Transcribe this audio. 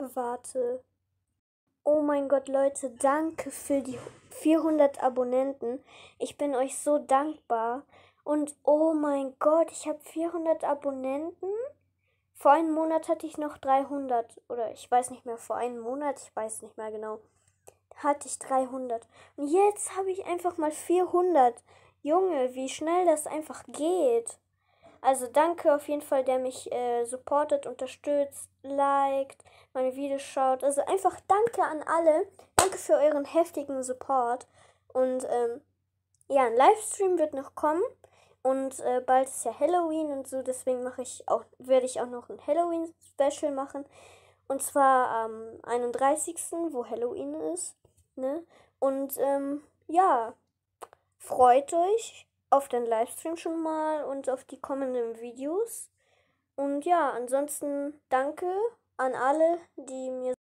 bewahrte. Oh mein Gott, Leute, danke für die 400 Abonnenten. Ich bin euch so dankbar. Und oh mein Gott, ich habe 400 Abonnenten. Vor einem Monat hatte ich noch 300. Oder ich weiß nicht mehr, vor einem Monat, ich weiß nicht mehr genau. Hatte ich 300. Und jetzt habe ich einfach mal 400. Junge, wie schnell das einfach geht. Also danke auf jeden Fall, der mich äh, supportet, unterstützt, liked, meine Videos schaut. Also einfach danke an alle. Danke für euren heftigen Support. Und ähm, ja, ein Livestream wird noch kommen. Und äh, bald ist ja Halloween und so, deswegen mache ich auch, werde ich auch noch ein Halloween-Special machen. Und zwar am 31., wo Halloween ist. Ne? Und ähm, ja, freut euch auf den Livestream schon mal und auf die kommenden Videos. Und ja, ansonsten danke an alle, die mir